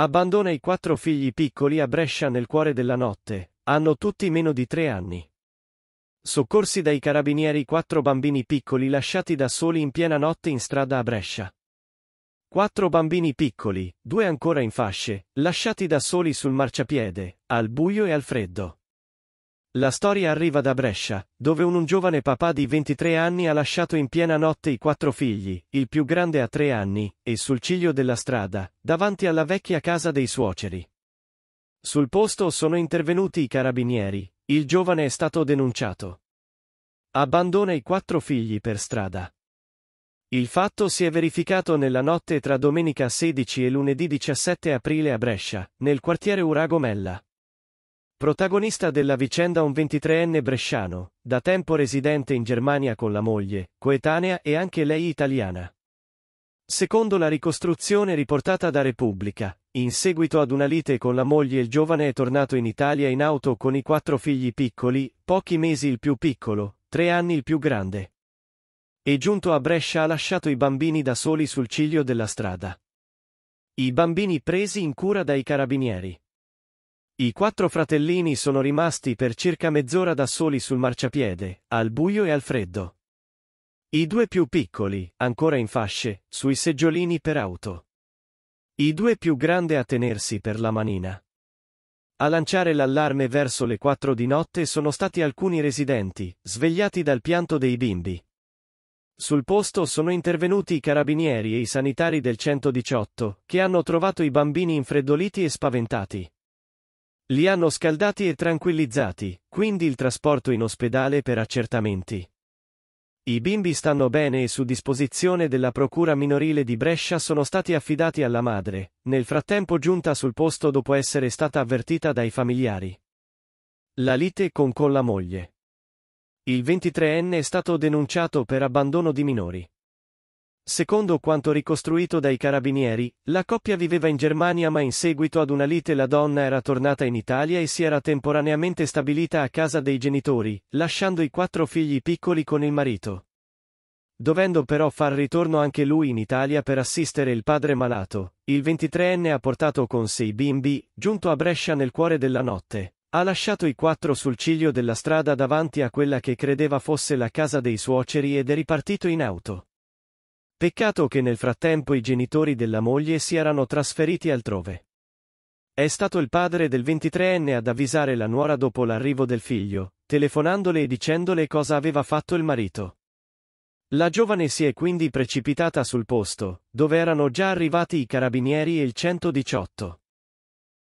Abbandona i quattro figli piccoli a Brescia nel cuore della notte, hanno tutti meno di tre anni. Soccorsi dai carabinieri quattro bambini piccoli lasciati da soli in piena notte in strada a Brescia. Quattro bambini piccoli, due ancora in fasce, lasciati da soli sul marciapiede, al buio e al freddo. La storia arriva da Brescia, dove un, un, giovane papà di 23 anni ha lasciato in piena notte i quattro figli, il più grande ha tre anni, e sul ciglio della strada, davanti alla vecchia casa dei suoceri. Sul posto sono intervenuti i carabinieri, il giovane è stato denunciato. Abbandona i quattro figli per strada. Il fatto si è verificato nella notte tra domenica 16 e lunedì 17 aprile a Brescia, nel quartiere Uragomella. Protagonista della vicenda un 23enne bresciano, da tempo residente in Germania con la moglie, coetanea e anche lei italiana. Secondo la ricostruzione riportata da Repubblica, in seguito ad una lite con la moglie il giovane è tornato in Italia in auto con i quattro figli piccoli, pochi mesi il più piccolo, tre anni il più grande. E giunto a Brescia ha lasciato i bambini da soli sul ciglio della strada. I bambini presi in cura dai carabinieri. I quattro fratellini sono rimasti per circa mezz'ora da soli sul marciapiede, al buio e al freddo. I due più piccoli, ancora in fasce, sui seggiolini per auto. I due più grandi a tenersi per la manina. A lanciare l'allarme verso le quattro di notte sono stati alcuni residenti, svegliati dal pianto dei bimbi. Sul posto sono intervenuti i carabinieri e i sanitari del 118, che hanno trovato i bambini infreddoliti e spaventati. Li hanno scaldati e tranquillizzati, quindi il trasporto in ospedale per accertamenti. I bimbi stanno bene e su disposizione della Procura minorile di Brescia sono stati affidati alla madre, nel frattempo giunta sul posto dopo essere stata avvertita dai familiari. La lite con con la moglie. Il 23enne è stato denunciato per abbandono di minori. Secondo quanto ricostruito dai carabinieri, la coppia viveva in Germania ma in seguito ad una lite la donna era tornata in Italia e si era temporaneamente stabilita a casa dei genitori, lasciando i quattro figli piccoli con il marito. Dovendo però far ritorno anche lui in Italia per assistere il padre malato, il 23enne ha portato con sé i bimbi, giunto a Brescia nel cuore della notte. Ha lasciato i quattro sul ciglio della strada davanti a quella che credeva fosse la casa dei suoceri ed è ripartito in auto. Peccato che nel frattempo i genitori della moglie si erano trasferiti altrove. È stato il padre del 23enne ad avvisare la nuora dopo l'arrivo del figlio, telefonandole e dicendole cosa aveva fatto il marito. La giovane si è quindi precipitata sul posto, dove erano già arrivati i carabinieri e il 118.